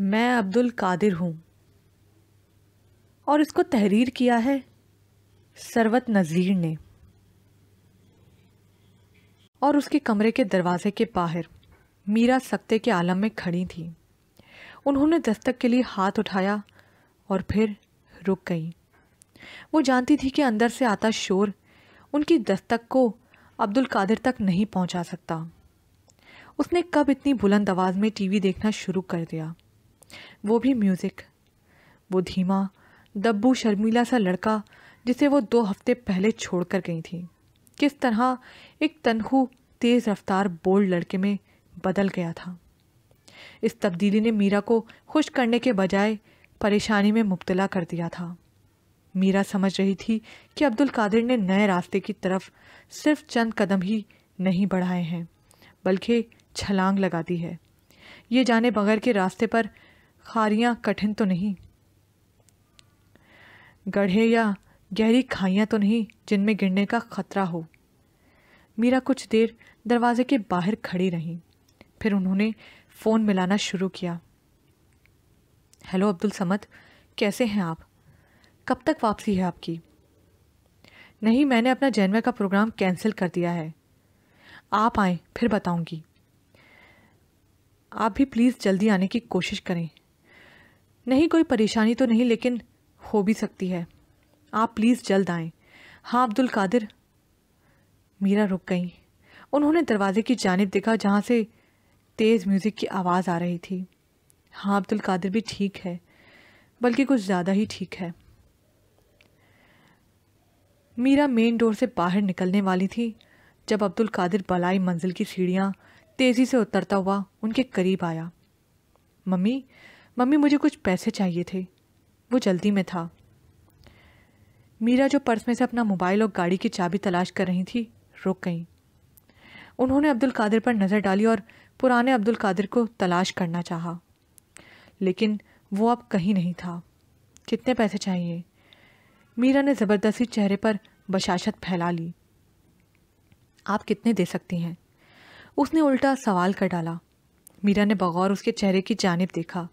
मैं अब्दुल कादिर हूँ और इसको तहरीर किया है सरवत नज़ीर ने और उसके कमरे के दरवाजे के बाहर मीरा सक्ते के आलम में खड़ी थी उन्होंने दस्तक के लिए हाथ उठाया और फिर रुक गई वो जानती थी कि अंदर से आता शोर उनकी दस्तक को अब्दुल कादिर तक नहीं पहुंचा सकता उसने कब इतनी बुलंद आवाज़ में टीवी देखना शुरू कर दिया वो भी म्यूज़िक वो धीमा दब्बू शर्मीला सा लड़का जिसे वो दो हफ्ते पहले छोड़ कर गई थी किस तरह एक तनखू तेज़ रफ्तार बोल्ड लड़के में बदल गया था इस तब्दीली ने मीरा को खुश करने के बजाय परेशानी में मुब्तला कर दिया था मीरा समझ रही थी कि अब्दुल कादिर ने नए रास्ते की तरफ सिर्फ चंद कदम ही नहीं बढ़ाए हैं बल्कि छलांग लगा दी है ये जाने बगैर के रास्ते पर खारियाँ कठिन तो नहीं गढ़े या गहरी खाइयाँ तो नहीं जिनमें गिरने का खतरा हो मीरा कुछ देर दरवाजे के बाहर खड़ी रहीं फिर उन्होंने फ़ोन मिलाना शुरू किया हेलो अब्दुल समद कैसे हैं आप कब तक वापसी है आपकी नहीं मैंने अपना जैनवे का प्रोग्राम कैंसिल कर दिया है आप आए फिर बताऊंगी आप भी प्लीज़ जल्दी आने की कोशिश करें नहीं कोई परेशानी तो नहीं लेकिन हो भी सकती है आप प्लीज़ जल्द आएं हाँ अब्दुल कादिर मीरा रुक गई उन्होंने दरवाजे की जानब देखा जहाँ से तेज़ म्यूज़िक की आवाज़ आ रही थी हाँ अब्दुल कादिर भी ठीक है बल्कि कुछ ज़्यादा ही ठीक है मीरा मेन डोर से बाहर निकलने वाली थी जब अब्दुल कादिर बलाई मंजिल की सीढ़ियाँ तेज़ी से उतरता हुआ उनके करीब आया मम्मी मम्मी मुझे कुछ पैसे चाहिए थे वो जल्दी में था मीरा जो पर्स में से अपना मोबाइल और गाड़ी की चाबी तलाश कर रही थी रुक गई उन्होंने अब्दुल कादिर पर नज़र डाली और पुराने अब्दुल कादिर को तलाश करना चाहा लेकिन वो अब कहीं नहीं था कितने पैसे चाहिए मीरा ने ज़बरदस्ती चेहरे पर बशाशत फैला ली आप कितने दे सकती हैं उसने उल्टा सवाल कर डाला मीरा ने बगौर उसके चेहरे की जानब देखा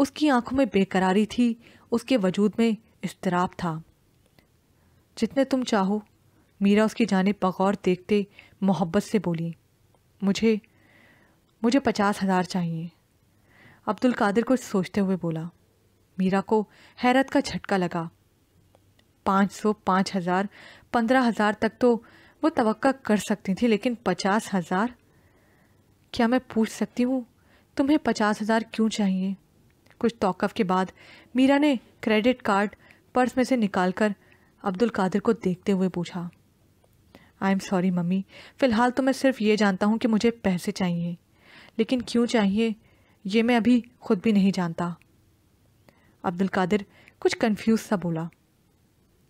उसकी आंखों में बेकरारी थी उसके वजूद में इसतराब था जितने तुम चाहो मीरा उसकी जाने बगौर देखते मोहब्बत से बोली मुझे मुझे पचास हज़ार चाहिए अब्दुल कादिर को सोचते हुए बोला मीरा को हैरत का झटका लगा पाँच सौ पाँच हज़ार पंद्रह हज़ार तक तो वो तवक्का कर सकती थी लेकिन पचास हज़ार क्या मैं पूछ सकती हूँ तुम्हें पचास हज़ार क्यों चाहिए कुछ तोकफ के बाद मीरा ने क्रेडिट कार्ड पर्स में से निकालकर अब्दुल कादिर को देखते हुए पूछा आई एम सॉरी मम्मी फ़िलहाल तो मैं सिर्फ ये जानता हूँ कि मुझे पैसे चाहिए लेकिन क्यों चाहिए ये मैं अभी खुद भी नहीं जानता अब्दुल कादिर कुछ कंफ्यूज सा बोला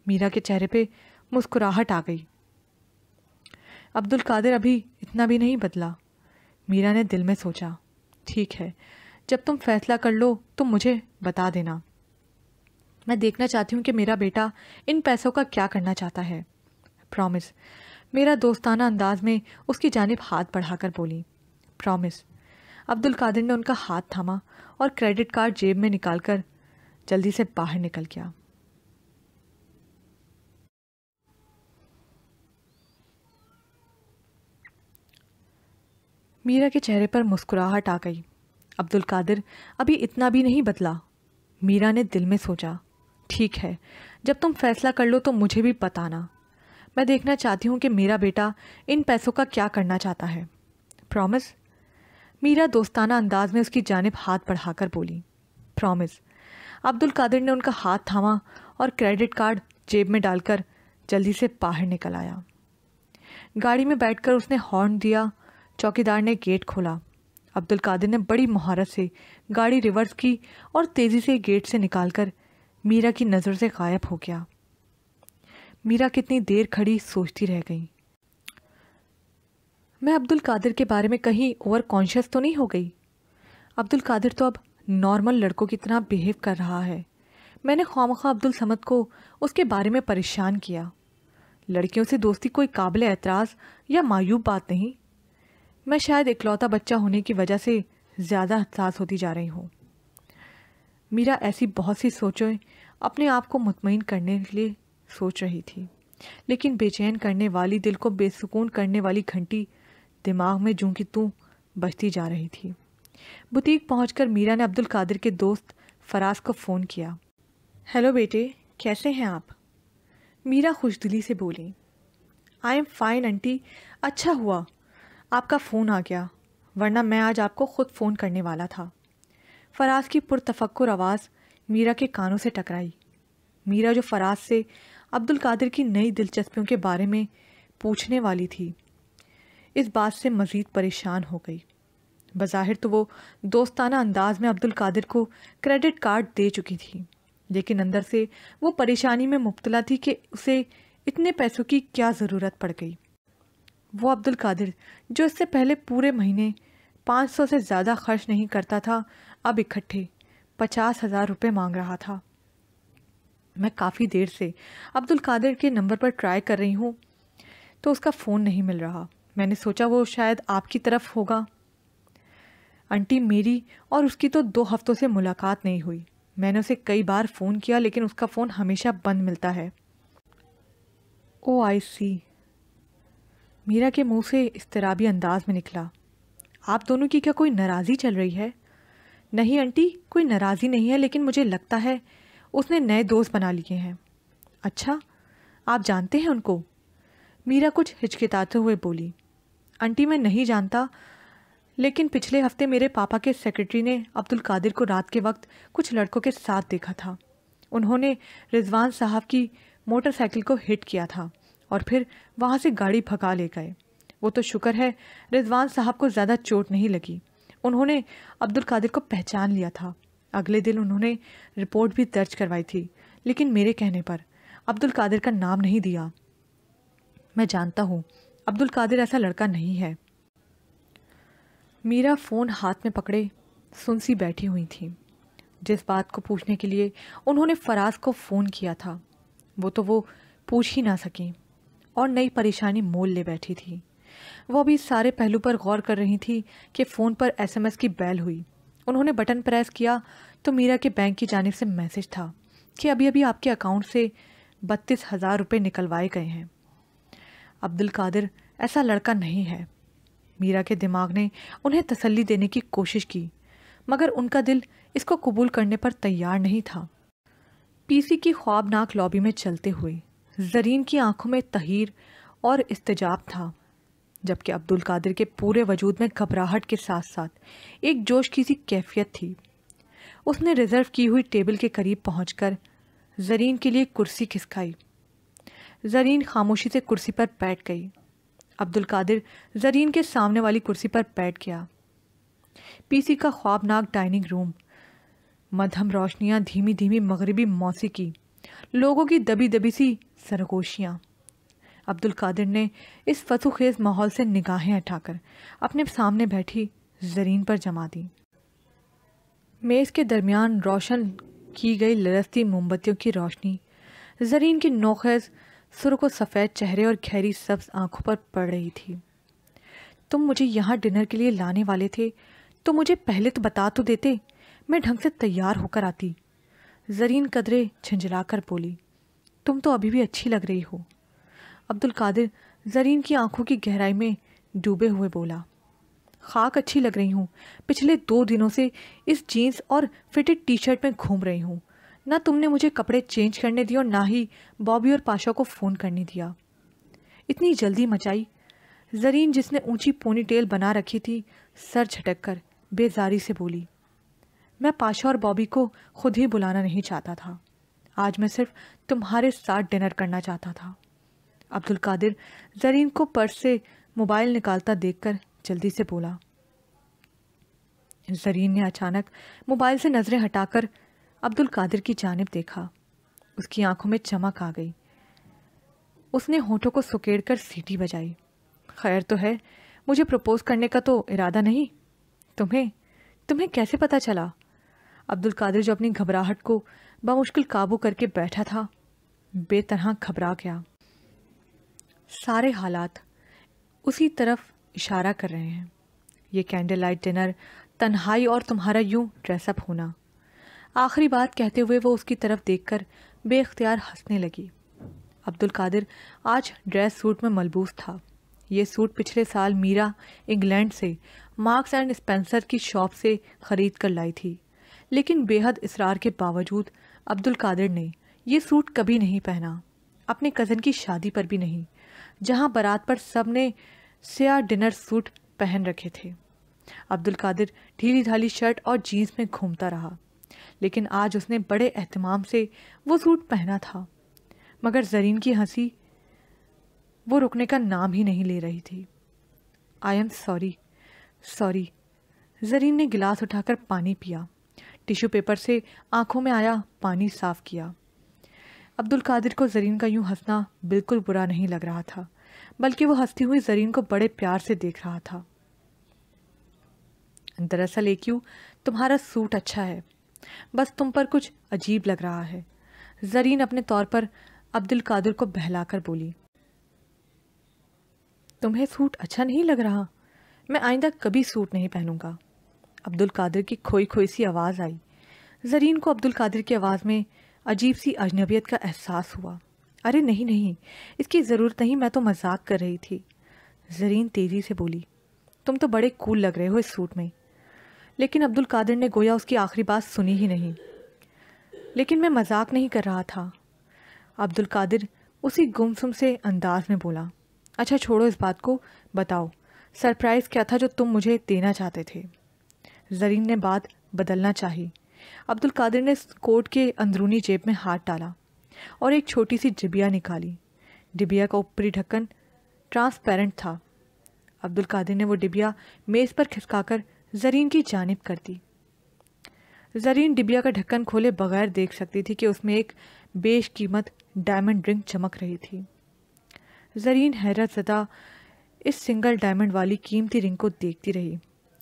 मीरा के चेहरे पे मुस्कुराहट आ गई अब्दुल कादिर अभी इतना भी नहीं बदला मीरा ने दिल में सोचा ठीक है जब तुम फैसला कर लो तो मुझे बता देना मैं देखना चाहती हूँ कि मेरा बेटा इन पैसों का क्या करना चाहता है प्रॉमिस मेरा दोस्ताना अंदाज में उसकी जानब हाथ बढ़ाकर बोली प्रॉमिस अब्दुल कादिर ने उनका हाथ थामा और क्रेडिट कार्ड जेब में निकालकर जल्दी से बाहर निकल गया मीरा के चेहरे पर मुस्कुराहट आ गई अब्दुल कादिर अभी इतना भी नहीं बदला मीरा ने दिल में सोचा ठीक है जब तुम फैसला कर लो तो मुझे भी बताना मैं देखना चाहती हूँ कि मेरा बेटा इन पैसों का क्या करना चाहता है प्रॉमिस मीरा दोस्ताना अंदाज में उसकी जानब हाथ बढ़ाकर बोली प्रॉमिस अब्दुल कादिर ने उनका हाथ थामा और क्रेडिट कार्ड जेब में डालकर जल्दी से बाहर निकल आया गाड़ी में बैठकर उसने हॉर्न दिया चौकीदार ने गेट खोला अब्दुल कादिर ने बड़ी महारत से गाड़ी रिवर्स की और तेज़ी से गेट से निकालकर मीरा की नज़र से गायब हो गया मीरा कितनी देर खड़ी सोचती रह गई मैं अब्दुल कादिर के बारे में कहीं ओवर कॉन्शियस तो नहीं हो गई अब्दुल कादिर तो अब नॉर्मल लड़कों की तरह बिहेव कर रहा है मैंने खाम अब्दुल समद को उसके बारे में परेशान किया लड़कियों से दोस्ती कोई काबिल एतराज़ या मायूब बात नहीं मैं शायद इकलौता बच्चा होने की वजह से ज़्यादा हसास होती जा रही हूँ मीरा ऐसी बहुत सी सोचें अपने आप को मुतमिन करने के लिए सोच रही थी लेकिन बेचैन करने वाली दिल को बेसुकून करने वाली घंटी दिमाग में जूं की तू बजती जा रही थी बुटीक पहुंचकर मीरा ने अब्दुल कादिर के दोस्त फराज को फ़ोन किया हेलो बेटे कैसे हैं आप मीरा खुशदिली से बोली आई एम फाइन आंटी अच्छा हुआ आपका फ़ोन आ गया वरना मैं आज आपको ख़ुद फ़ोन करने वाला था फराज की पुरतफक्र आवाज़ मीरा के कानों से टकराई मीरा जो फराज से अब्दुल कादिर की नई दिलचस्पियों के बारे में पूछने वाली थी इस बात से मज़ीद परेशान हो गई बज़ाहिर तो वो दोस्ताना अंदाज में अब्दुल कादिर को क्रेडिट कार्ड दे चुकी थी लेकिन अंदर से वो परेशानी में मुबतला थी कि उसे इतने पैसों की क्या ज़रूरत पड़ गई वो अब्दुल कादिर जो इससे पहले पूरे महीने 500 से ज़्यादा खर्च नहीं करता था अब इकट्ठे पचास हज़ार रुपये मांग रहा था मैं काफ़ी देर से अब्दुल कादिर के नंबर पर ट्राई कर रही हूँ तो उसका फ़ोन नहीं मिल रहा मैंने सोचा वो शायद आपकी तरफ होगा आंटी मेरी और उसकी तो दो हफ्तों से मुलाकात नहीं हुई मैंने उसे कई बार फ़ोन किया लेकिन उसका फ़ोन हमेशा बंद मिलता है ओ आई सी मीरा के मुंह से इस्तराबी अंदाज में निकला आप दोनों की क्या कोई नाराज़ी चल रही है नहीं आंटी कोई नाराज़ी नहीं है लेकिन मुझे लगता है उसने नए दोस्त बना लिए हैं अच्छा आप जानते हैं उनको मीरा कुछ हिचकिताते हुए बोली आंटी मैं नहीं जानता लेकिन पिछले हफ्ते मेरे पापा के सेक्रेटरी ने अब्दुल कादिर को रात के वक्त कुछ लड़कों के साथ देखा था उन्होंने रिजवान साहब की मोटरसाइकिल को हिट किया था और फिर वहाँ से गाड़ी फका ले गए वो तो शुक्र है रिजवान साहब को ज़्यादा चोट नहीं लगी उन्होंने अब्दुल कादिर को पहचान लिया था अगले दिन उन्होंने रिपोर्ट भी दर्ज करवाई थी लेकिन मेरे कहने पर अब्दुल कादिर का नाम नहीं दिया मैं जानता हूँ अब्दुल कादिर ऐसा लड़का नहीं है मीरा फ़ोन हाथ में पकड़े सुनसी बैठी हुई थी जिस बात को पूछने के लिए उन्होंने फराज को फ़ोन किया था वो तो वो पूछ ही ना सकें और नई परेशानी मोल ले बैठी थी वो अभी सारे पहलू पर गौर कर रही थी कि फ़ोन पर एसएमएस की बैल हुई उन्होंने बटन प्रेस किया तो मीरा के बैंक की जानब से मैसेज था कि अभी अभी आपके अकाउंट से बत्तीस हज़ार रुपये निकलवाए गए हैं अब्दुल कादिर ऐसा लड़का नहीं है मीरा के दिमाग ने उन्हें तसल्ली देने की कोशिश की मगर उनका दिल इसको कबूल करने पर तैयार नहीं था पीसी की ख्वाबनाक लॉबी में चलते हुए जरीन की आंखों में तहीर और इस्तेजाब था जबकि अब्दुल कादिर के पूरे वजूद में घबराहट के साथ साथ एक जोश की सी कैफियत थी उसने रिजर्व की हुई टेबल के करीब पहुंचकर जरीन के लिए कुर्सी खिसकाई जरीन खामोशी से कुर्सी पर बैठ गई अब्दुल कादिर जरीन के सामने वाली कुर्सी पर बैठ गया पीसी का ख्वाबनाक डाइनिंग रूम मध्यम रोशनियां धीमी धीमी मगरबी मौसीकी लोगों की दबी दबी सी सरगोशियाँ अब्दुल कादिर ने इस फसुखेज माहौल से निगाहें हटाकर अपने सामने बैठी जरीन पर जमा दी मेज़ के दरमियान रोशन की गई लरसती मोमबत्तियों की रोशनी जरीन की नोखेज सुर्ख सफ़ेद चेहरे और खैरी सब्ज आंखों पर पड़ रही थी तुम मुझे यहाँ डिनर के लिए लाने वाले थे तो मुझे पहले तो बता तो देते मैं ढंग से तैयार होकर आती जरीन कदरे कर बोली तुम तो अभी भी अच्छी लग रही हो अब्दुल कादिर जरीन की आंखों की गहराई में डूबे हुए बोला खाक अच्छी लग रही हूँ पिछले दो दिनों से इस जीन्स और फिटेड टी शर्ट में घूम रही हूँ ना तुमने मुझे कपड़े चेंज करने दिए और ना ही बॉबी और पाशा को फ़ोन करने दिया इतनी जल्दी मचाई जरीन जिसने ऊंची पोनी टेल बना रखी थी सर झटक कर बेजारी से बोली मैं पाशा और बॉबी को खुद ही बुलाना नहीं चाहता था आज मैं सिर्फ तुम्हारे साथ डिनर करना चाहता था अब्दुल कादिर जरीन को पर्स से मोबाइल निकालता देखकर जल्दी से बोला जरीन ने अचानक मोबाइल से नज़रें हटाकर अब्दुल कादिर की जानब देखा उसकी आंखों में चमक आ गई उसने होठों को सुकेड़ कर सीटी बजाई खैर तो है मुझे प्रपोज करने का तो इरादा नहीं तुम्हें तुम्हें कैसे पता चला अब्दुल कादिर जो अपनी घबराहट को बामुश्किल काबू करके बैठा था बेतरह घबरा गया सारे हालात उसी तरफ इशारा कर रहे हैं ये कैंडल लाइट डिनर तन्हाई और तुम्हारा यूं ड्रेसअप होना आखिरी बात कहते हुए वो उसकी तरफ देखकर बेख्तियार हंसने लगी अब्दुल कादिर आज ड्रेस सूट में मलबूस था ये सूट पिछले साल मीरा इंग्लैंड से मार्क्स एंड स्पेंसर की शॉप से ख़रीद कर लाई थी लेकिन बेहद इसरार के बावजूद अब्दुल कादिर ने यह सूट कभी नहीं पहना अपने कज़न की शादी पर भी नहीं जहां बारात पर सब ने डिनर सूट पहन रखे थे अब्दुल कादिर ढीली ढाली शर्ट और जीन्स में घूमता रहा लेकिन आज उसने बड़े अहतमाम से वो सूट पहना था मगर जरीन की हंसी वो रुकने का नाम ही नहीं ले रही थी I am sorry sorry Zareen ने गिलास उठाकर पानी पिया टिश्यू पेपर से आंखों में आया पानी साफ किया अब्दुल कादिर को जरीन का यूं हंसना बिल्कुल बुरा नहीं लग रहा था बल्कि वो हंसती हुई जरीन को बड़े प्यार से देख रहा था दरअसल एक यू तुम्हारा सूट अच्छा है बस तुम पर कुछ अजीब लग रहा है जरीन अपने तौर पर अब्दुल कादिर को बहलाकर बोली तुम्हें सूट अच्छा नहीं लग रहा मैं आइंदा कभी सूट नहीं पहनूंगा अब्दुल कादिर की खोई खोई सी आवाज़ आई जरीन को अब्दुल कादिर की आवाज़ में अजीब सी अजनबियत का एहसास हुआ अरे नहीं नहीं इसकी ज़रूरत नहीं मैं तो मजाक कर रही थी जरीन तेज़ी से बोली तुम तो बड़े कूल लग रहे हो इस सूट में लेकिन अब्दुल कादिर ने गोया उसकी आखिरी बात सुनी ही नहीं लेकिन मैं मजाक नहीं कर रहा था अब्दुल कादिर उसी गुमसुम से अंदाज में बोला अच्छा छोड़ो इस बात को बताओ सरप्राइज़ क्या था जो तुम मुझे देना चाहते थे जरीन ने बात बदलना चाही अब्दुल कादिर ने कोट के अंदरूनी जेब में हाथ डाला और एक छोटी सी डिबिया निकाली डिबिया का ऊपरी ढक्कन ट्रांसपेरेंट था अब्दुल कादिर ने वो डिबिया मेज़ पर खिसकाकर जरीन की जानब कर दी जरीन डिबिया का ढक्कन खोले बगैर देख सकती थी कि उसमें एक बेश कीमत डायमंड रिंग चमक रही थी जरीन हैरत सदा इस सिंगल डायमंड वाली कीमती रिंग को देखती रही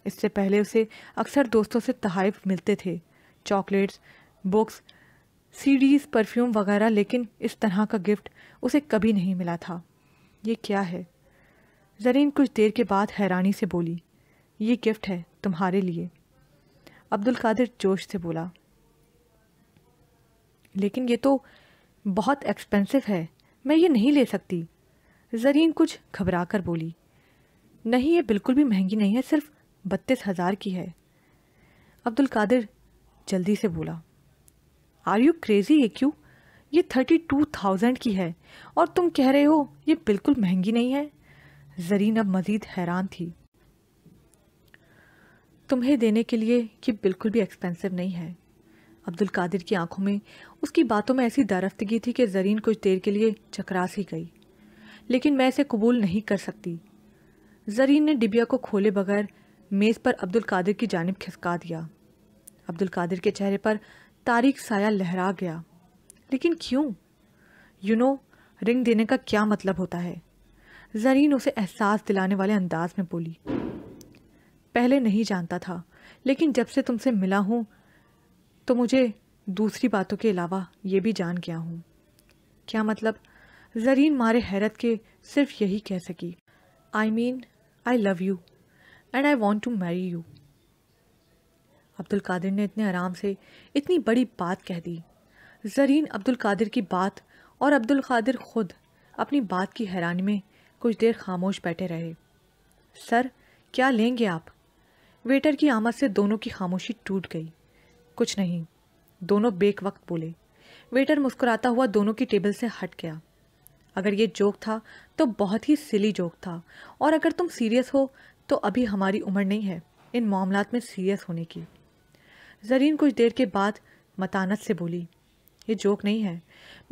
इससे पहले उसे अक्सर दोस्तों से तहाइफ मिलते थे चॉकलेट्स बुक्स सीडीज परफ्यूम वगैरह लेकिन इस तरह का गिफ्ट उसे कभी नहीं मिला था ये क्या है जरीन कुछ देर के बाद हैरानी से बोली ये गिफ्ट है तुम्हारे लिए अब्दुल कादिर जोश से बोला लेकिन ये तो बहुत एक्सपेंसिव है मैं ये नहीं ले सकती जरीन कुछ घबरा कर बोली नहीं ये बिल्कुल भी महंगी नहीं है सिर्फ बत्तीस हज़ार की है अब्दुल कादिर जल्दी से बोला आर यू क्रेजी है क्यों ये थर्टी टू थाउजेंड की है और तुम कह रहे हो ये बिल्कुल महंगी नहीं है जरीन अब मज़ीद हैरान थी तुम्हें देने के लिए ये बिल्कुल भी एक्सपेंसिव नहीं है अब्दुल कादिर की आंखों में उसकी बातों में ऐसी दारफ्तगी थी कि जरीन कुछ देर के लिए चकरास ही गई लेकिन मैं इसे कबूल नहीं कर सकती जरीन ने डिबिया को खोले बगैर मेज़ पर अब्दुल कादिर की जानब खिसका दिया अब्दुल कादिर के चेहरे पर तारीख साया लहरा गया लेकिन क्यों यू नो रिंग देने का क्या मतलब होता है जरीन उसे एहसास दिलाने वाले अंदाज में बोली पहले नहीं जानता था लेकिन जब से तुमसे मिला हूँ तो मुझे दूसरी बातों के अलावा ये भी जान गया हूँ क्या मतलब जरीन मारे हैरत के सिर्फ यही कह सकी I mean I love you and I want to marry you Abdul Qadir ने इतने आराम से इतनी बड़ी बात कह दी जरीन अब्दुल कादिर की बात और अब्दुल कादिर खुद अपनी बात की हैरानी में कुछ देर खामोश बैठे रहे सर क्या लेंगे आप वेटर की आमद से दोनों की खामोशी टूट गई कुछ नहीं दोनों बेक वक्त बोले वेटर मुस्कुराता हुआ दोनों की टेबल से हट गया अगर ये जोक था तो बहुत ही सिली जोक था और अगर तुम सीरियस हो तो अभी हमारी उम्र नहीं है इन मामला में सीरियस होने की जरीन कुछ देर के बाद मतानत से बोली ये जोक नहीं है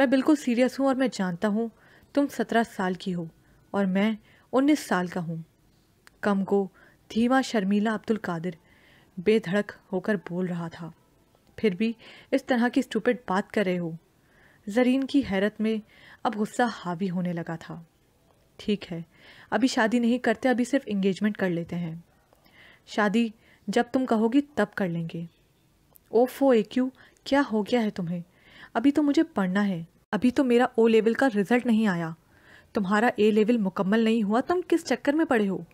मैं बिल्कुल सीरियस हूँ और मैं जानता हूँ तुम सत्रह साल की हो और मैं उन्नीस साल का हूँ कम को धीमा शर्मीला अब्दुल कादिर बेधड़क होकर बोल रहा था फिर भी इस तरह की स्टूपिड बात कर रहे हो जरीन की हैरत में अब गुस्सा हावी होने लगा था ठीक है अभी शादी नहीं करते अभी सिर्फ इंगेजमेंट कर लेते हैं शादी जब तुम कहोगी तब कर लेंगे ओ फो ए क्यू क्या हो गया है तुम्हें अभी तो मुझे पढ़ना है अभी तो मेरा ओ लेवल का रिजल्ट नहीं आया तुम्हारा ए लेवल मुकम्मल नहीं हुआ तुम किस चक्कर में पड़े हो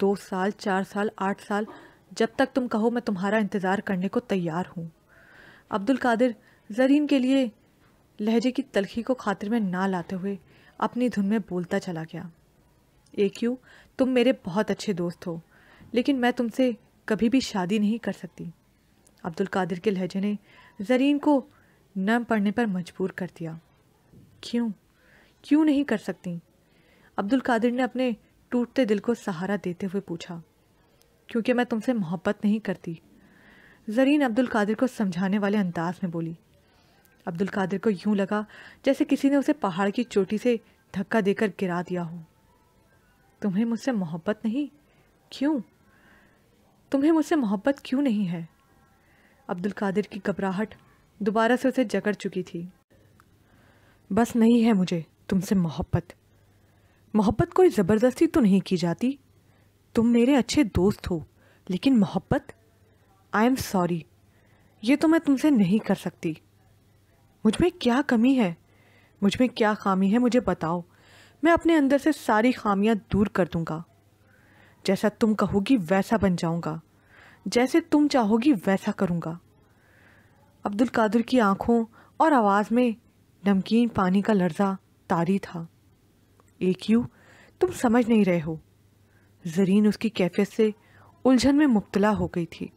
दो साल चार साल आठ साल जब तक तुम कहो मैं तुम्हारा इंतज़ार करने को तैयार हूँ अब्दुल कादिर जरीन के लिए लहजे की तलखी को खातिर में ना लाते हुए अपनी धुन में बोलता चला गया ए क्यू तुम मेरे बहुत अच्छे दोस्त हो लेकिन मैं तुमसे कभी भी शादी नहीं कर सकती अब्दुल कादिर के लहजे ने जरीन को नम पढ़ने पर मजबूर कर दिया क्यों क्यों नहीं कर सकती अब्दुल कादिर ने अपने टूटते दिल को सहारा देते हुए पूछा क्योंकि मैं तुमसे मोहब्बत नहीं करती जरीन अब्दुल कादिर को समझाने वाले अंदाज में बोली अब्दुल कादिर को यूं लगा जैसे किसी ने उसे पहाड़ की चोटी से धक्का देकर गिरा दिया हो तुम्हें मुझसे मोहब्बत नहीं क्यों तुम्हें मुझसे मोहब्बत क्यों नहीं है अब्दुल कादिर की घबराहट दोबारा से उसे जकड़ चुकी थी बस नहीं है मुझे तुमसे मोहब्बत मोहब्बत कोई ज़बरदस्ती तो नहीं की जाती तुम मेरे अच्छे दोस्त हो लेकिन मोहब्बत आई एम सॉरी ये तो मैं तुमसे नहीं कर सकती मुझमें क्या कमी है मुझमें क्या खामी है मुझे बताओ मैं अपने अंदर से सारी खामियां दूर कर दूंगा जैसा तुम कहोगी वैसा बन जाऊंगा जैसे तुम चाहोगी वैसा करूंगा अब्दुल कादिर की आंखों और आवाज़ में नमकीन पानी का लर्जा तारी था एक यू तुम समझ नहीं रहे हो जरीन उसकी कैफियत से उलझन में मुब्तला हो गई थी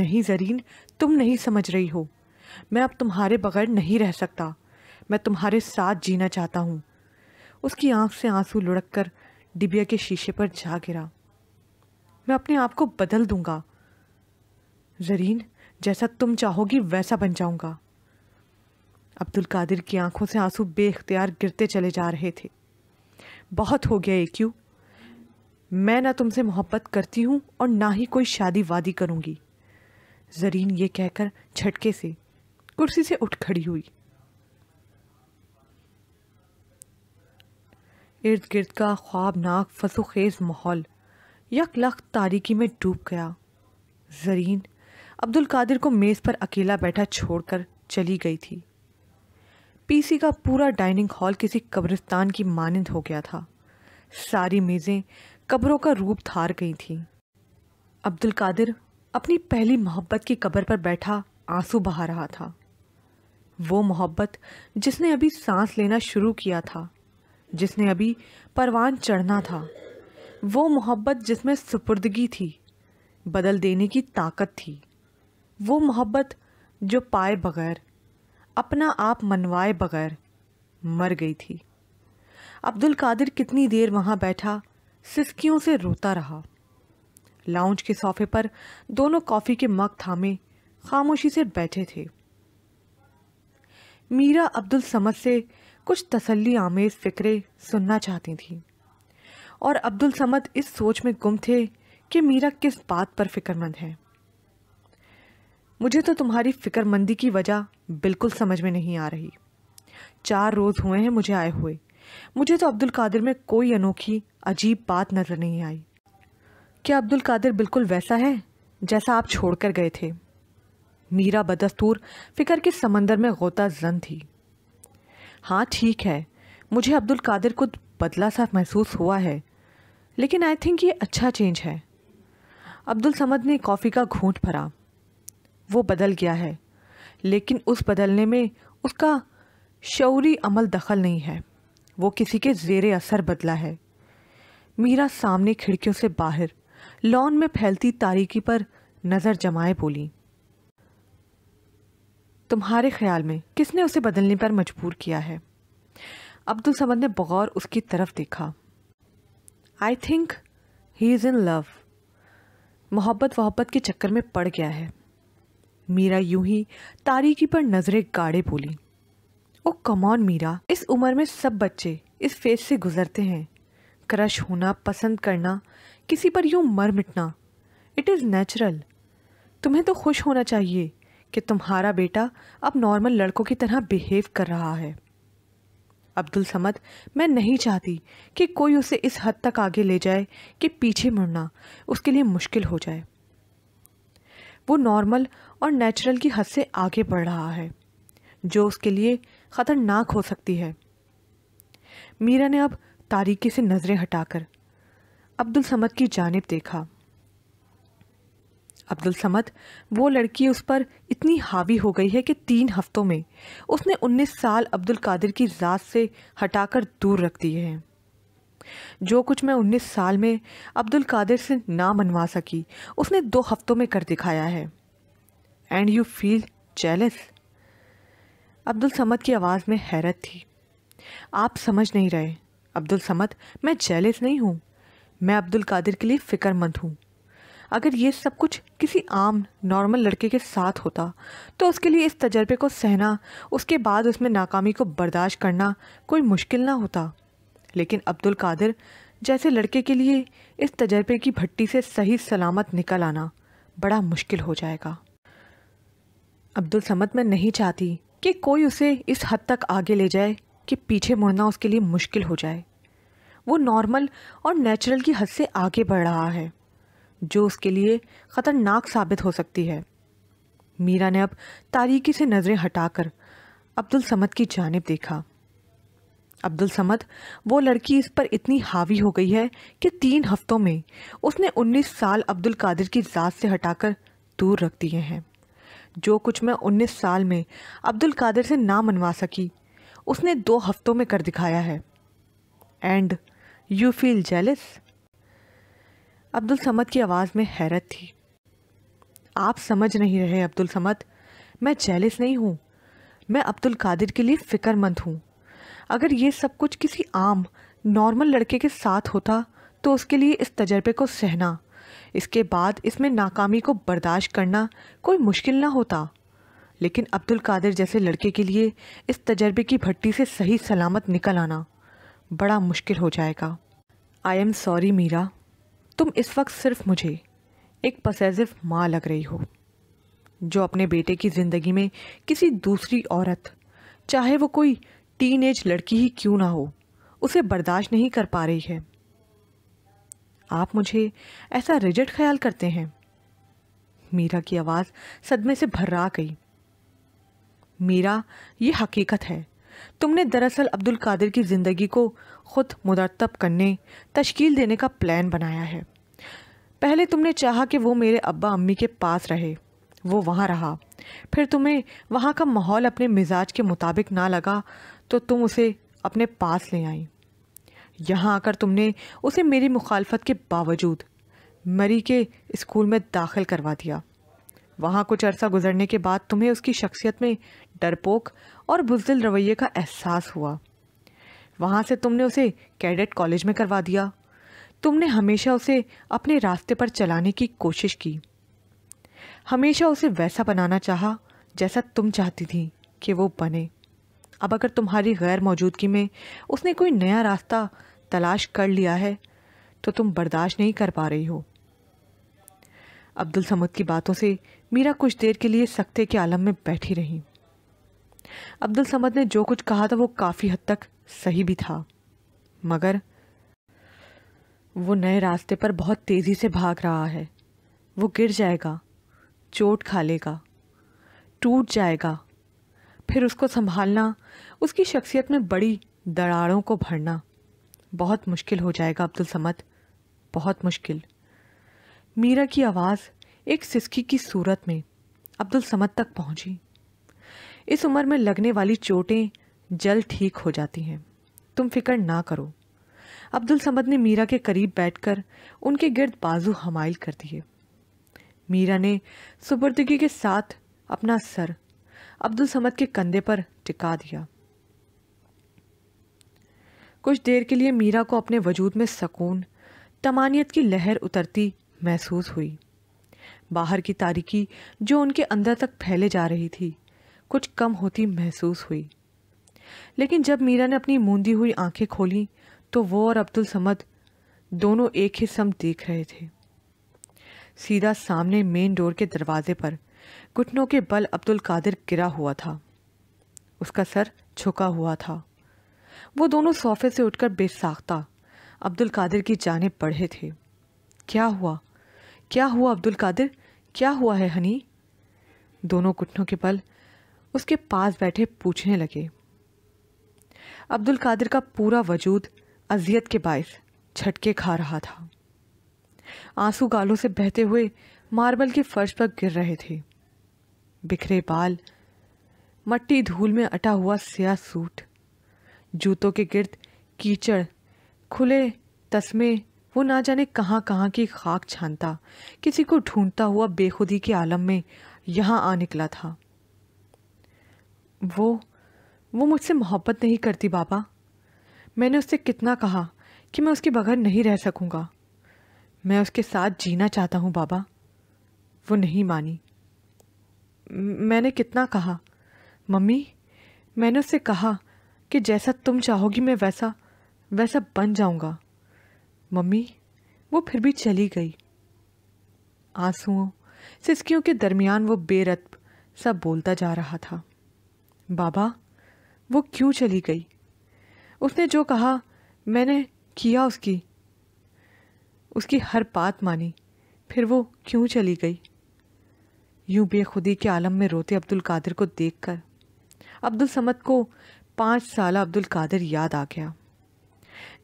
नहीं जरीन तुम नहीं समझ रही हो मैं अब तुम्हारे बगैर नहीं रह सकता मैं तुम्हारे साथ जीना चाहता हूँ उसकी आंख से आंसू लुढ़क कर डिबिया के शीशे पर जा गिरा मैं अपने आप को बदल दूंगा जरीन जैसा तुम चाहोगी वैसा बन जाऊंगा अब्दुल कादिर की आंखों से आंसू बेख्तियार गिरते चले जा रहे थे बहुत हो गया एक्यू मैं ना तुमसे मोहब्बत करती हूं और ना ही कोई शादी वादी करूंगी जरीन ये कहकर झटके से कुर्सी से उठ खड़ी हुई इर्द गिर्द का ख्वाबनाक फसोखेज माहौल यक लख तारीकी में डूब गया जरीन अब्दुल कादिर को मेज़ पर अकेला बैठा छोड़कर चली गई थी पीसी का पूरा डाइनिंग हॉल किसी कब्रिस्तान की मानंद हो गया था सारी मेज़ें कब्रों का रूप धार गई थीं अब्दुल कादिर अपनी पहली मोहब्बत की कब्र पर बैठा आंसू बहा रहा था वो मोहब्बत जिसने अभी सांस लेना शुरू किया था जिसने अभी परवान चढ़ना था वो मोहब्बत जिसमें सुपुर्दगी थी बदल देने की ताकत थी वो मोहब्बत जो पाए बगैर अपना आप मनवाए बगैर मर गई थी अब्दुल कादिर कितनी देर वहाँ बैठा सिसकियों से रोता रहा लाउंज के सोफे पर दोनों कॉफ़ी के मग थामे खामोशी से बैठे थे मीरा अब्दुल समद से कुछ तसल्ली आमेज फ़िक्रे सुनना चाहती थी और अब्दुल समद इस सोच में गुम थे कि मीरा किस बात पर फिक्रमंद है मुझे तो तुम्हारी फिक्रमंदी की वजह बिल्कुल समझ में नहीं आ रही चार रोज़ हुए हैं मुझे आए हुए मुझे तो अब्दुल कादिर में कोई अनोखी अजीब बात नज़र नहीं आई क्या अब्दुल कादिर बिल्कुल वैसा है जैसा आप छोड़कर गए थे मीरा बदस्तूर फिकर के समंदर में गोता जन थी हाँ ठीक है मुझे अब्दुल कादिर को बदला सा महसूस हुआ है लेकिन आई थिंक ये अच्छा चेंज है अब्दुल समद ने कॉफ़ी का घूंट भरा वो बदल गया है लेकिन उस बदलने में उसका शौरी अमल दखल नहीं है वो किसी के जेर असर बदला है मीरा सामने खिड़कियों से बाहर लॉन में फैलती तारीकी पर नज़र जमाए बोली तुम्हारे ख्याल में किसने उसे बदलने पर मजबूर किया है अब्दुल समद ने बगौर उसकी तरफ देखा I think he is in love मोहब्बत वहब्बत के चक्कर में पड़ गया है मीरा यूं ही तारीकी पर नज़रें गाड़े बोली ओ कमौन मीरा इस उम्र में सब बच्चे इस फेज से गुजरते हैं क्रश होना पसंद करना किसी पर यूं मर मिटना इट इज़ नेचुरल तुम्हें तो खुश होना चाहिए कि तुम्हारा बेटा अब नॉर्मल लड़कों की तरह बिहेव कर रहा है अब्दुल समद मैं नहीं चाहती कि कोई उसे इस हद तक आगे ले जाए कि पीछे मुड़ना उसके लिए मुश्किल हो जाए वो नॉर्मल और नेचुरल की हद से आगे बढ़ रहा है जो उसके लिए ख़तरनाक हो सकती है मीरा ने अब तारीकी से नज़रें हटाकर अब्दुल समद की जानब देखा अब्दुल समद वो लड़की उस पर इतनी हावी हो गई है कि तीन हफ्तों में उसने 19 साल अब्दुल कादिर की जात से हटाकर दूर रख दिए हैं जो कुछ मैं 19 साल में अब्दुल कादिर से ना मनवा सकी उसने दो हफ्तों में कर दिखाया है and you feel jealous Abdul Samad की आवाज़ में हैरत थी आप समझ नहीं रहे अब्दुल समद मैं जेलिस नहीं हूँ मैं अब्दुल कादिर के लिए फ़िक्रमंद हूँ अगर ये सब कुछ किसी आम नॉर्मल लड़के के साथ होता तो उसके लिए इस तजर्बे को सहना उसके बाद उसमें नाकामी को बर्दाश्त करना कोई मुश्किल ना होता लेकिन अब्दुल कादिर जैसे लड़के के लिए इस तजर्बे की भट्टी से सही सलामत निकल आना बड़ा मुश्किल हो जाएगा अब्दुल समद मैं नहीं चाहती कि कोई उसे इस हद तक आगे ले जाए कि पीछे मुड़ना उसके लिए मुश्किल हो जाए वो नॉर्मल और नेचुरल की हद से आगे बढ़ रहा है जो उसके लिए ख़तरनाक साबित हो सकती है मीरा ने अब तारीकी से नज़रें हटाकर अब्दुल समद की जानब देखा अब्दुल समद वो लड़की इस पर इतनी हावी हो गई है कि तीन हफ्तों में उसने 19 साल अब्दुल कादिर की ज़ात से हटाकर दूर रख दिए हैं जो कुछ मैं 19 साल में अब्दुल कादिर से ना मनवा सकी उसने दो हफ्तों में कर दिखाया है and you feel jealous Abdul Samad की आवाज़ में हैरत थी आप समझ नहीं रहे अब्दुल समद मैं जेलिस नहीं हूँ मैं अब्दुल कादिर के लिए फ़िक्रमंद हूँ अगर ये सब कुछ किसी आम नॉर्मल लड़के के साथ होता तो उसके लिए इस तजर्बे को सहना इसके बाद इसमें नाकामी को बर्दाश्त करना कोई मुश्किल ना होता लेकिन अब्दुल कादिर जैसे लड़के के लिए इस तजर्बे की भट्टी से सही सलामत निकल आना बड़ा मुश्किल हो जाएगा आई एम सॉरी मीरा तुम इस वक्त सिर्फ मुझे एक पसेजिफ माँ लग रही हो जो अपने बेटे की ज़िंदगी में किसी दूसरी औरत चाहे वो कोई टीनेज लड़की ही क्यों ना हो उसे बर्दाश्त नहीं कर पा रही है आप मुझे ऐसा रिजट ख्याल करते हैं मीरा की आवाज़ सदमे से भर्रा गई मीरा ये हकीकत है तुमने दरअसल अब्दुल कादिर की ज़िंदगी को ख़ुद मुरतब करने तश्कील देने का प्लान बनाया है पहले तुमने चाहा कि वो मेरे अब्बा अम्मी के पास रहे वो वहाँ रहा फिर तुम्हें वहाँ का माहौल अपने मिजाज के मुताबिक ना लगा तो तुम उसे अपने पास ले आई यहाँ आकर तुमने उसे मेरी मुखालफत के बावजूद मरी के स्कूल में दाखिल करवा दिया वहाँ कुछ अरसा गुजरने के बाद तुम्हें उसकी शख्सियत में डरपोक और बुजदिल रवैये का एहसास हुआ वहाँ से तुमने उसे कैडेट कॉलेज में करवा दिया तुमने हमेशा उसे अपने रास्ते पर चलाने की कोशिश की हमेशा उसे वैसा बनाना चाहा जैसा तुम चाहती थी कि वो बने अब अगर तुम्हारी गैर मौजूदगी में उसने कोई नया रास्ता तलाश कर लिया है तो तुम बर्दाश्त नहीं कर पा रही हो अब्दुल समद की बातों से मीरा कुछ देर के लिए सख्ते के आलम में बैठी रही अब्दुल समद ने जो कुछ कहा था वो काफ़ी हद तक सही भी था मगर वो नए रास्ते पर बहुत तेज़ी से भाग रहा है वो गिर जाएगा चोट खा लेगा टूट जाएगा फिर उसको संभालना उसकी शख्सियत में बड़ी दरारों को भरना बहुत मुश्किल हो जाएगा अब्दुल समद बहुत मुश्किल मीरा की आवाज़ एक सिसकी की सूरत में अब्दुल समद तक पहुंची इस उम्र में लगने वाली चोटें जल्द ठीक हो जाती हैं तुम फिक्र ना करो अब्दुल समद ने मीरा के करीब बैठकर उनके गिर्द बाजू हमाइल कर दिए मीरा ने सुपुर्दगी के साथ अपना सर अब्दुल समद के कंधे पर टिका दिया कुछ देर के लिए मीरा को अपने वजूद में सकून तमानियत की लहर उतरती महसूस हुई बाहर की तारीकी जो उनके अंदर तक फैले जा रही थी कुछ कम होती महसूस हुई लेकिन जब मीरा ने अपनी मूंदी हुई आंखें खोली तो वो और अब्दुल समद दोनों एक ही सम देख रहे थे सीधा सामने मेन डोर के दरवाजे पर घुटनों के बल अब्दुल कादिर गिरा हुआ था उसका सर झुका हुआ था वो दोनों सोफे से उठकर बेसाख्ता अब्दुल कादिर की जाने पढ़े थे क्या हुआ क्या हुआ अब्दुल कादिर क्या हुआ है हनी दोनों घुटनों के बल उसके पास बैठे पूछने लगे अब्दुल कादिर का पूरा वजूद अजियत के बायस झटके खा रहा था आंसू गालों से बहते हुए मार्बल के फर्श पर गिर रहे थे बिखरे बाल मट्टी धूल में अटा हुआ सिया सूट जूतों के गिर्द कीचड़ खुले तस्मे वो ना जाने कहां कहां की खाक छानता किसी को ढूंढता हुआ बेखुदी के आलम में यहां आ निकला था वो वो मुझसे मोहब्बत नहीं करती बाबा मैंने उससे कितना कहा कि मैं उसके बगैर नहीं रह सकूँगा मैं उसके साथ जीना चाहता हूँ बाबा वो नहीं मानी मैंने कितना कहा मम्मी मैंने उससे कहा कि जैसा तुम चाहोगी मैं वैसा वैसा बन जाऊंगा मम्मी वो फिर भी चली गई आंसुओं सिसकियों के दरमियान वो बेरत सब बोलता जा रहा था बाबा वो क्यों चली गई उसने जो कहा मैंने किया उसकी उसकी हर बात मानी फिर वो क्यों चली गई यूं बेखुदी के आलम में रोते अब्दुल कादिर को देखकर अब्दुल समद को पाँच साल अब्दुल कादिर याद आ गया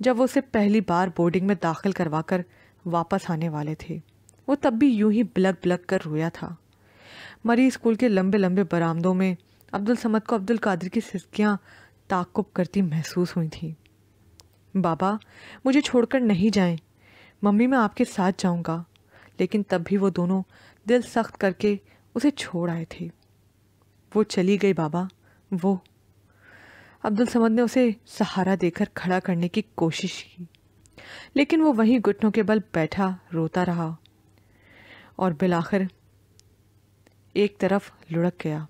जब वो उसे पहली बार बोर्डिंग में दाखिल करवाकर वापस आने वाले थे वो तब भी यूं ही ब्लग ब्लग कर रोया था मरी स्कूल के लंबे लंबे बरामदों में अब्दुल समद को अब्दुल कादिर की सिस्कियाँ ताकुब करती महसूस हुई थी बाबा मुझे छोड़कर नहीं जाएं मम्मी मैं आपके साथ जाऊंगा लेकिन तब भी वो दोनों दिल सख्त करके उसे छोड़ आए थे वो चली गई बाबा वो अब्दुल समद ने उसे सहारा देकर खड़ा करने की कोशिश की लेकिन वो वहीं घुटनों के बल बैठा रोता रहा और बिलाखिर एक तरफ लुढ़क गया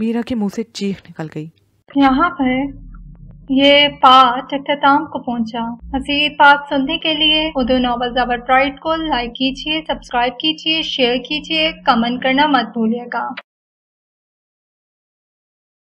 मीरा के मुंह से चीख निकल गई यहाँ पर ये पाठ अख्ताम को पहुंचा मजीद पाठ सुनने के लिए उर्दू नॉवल जबर प्राइड को लाइक कीजिए सब्सक्राइब कीजिए शेयर कीजिए कमेंट करना मत भूलिएगा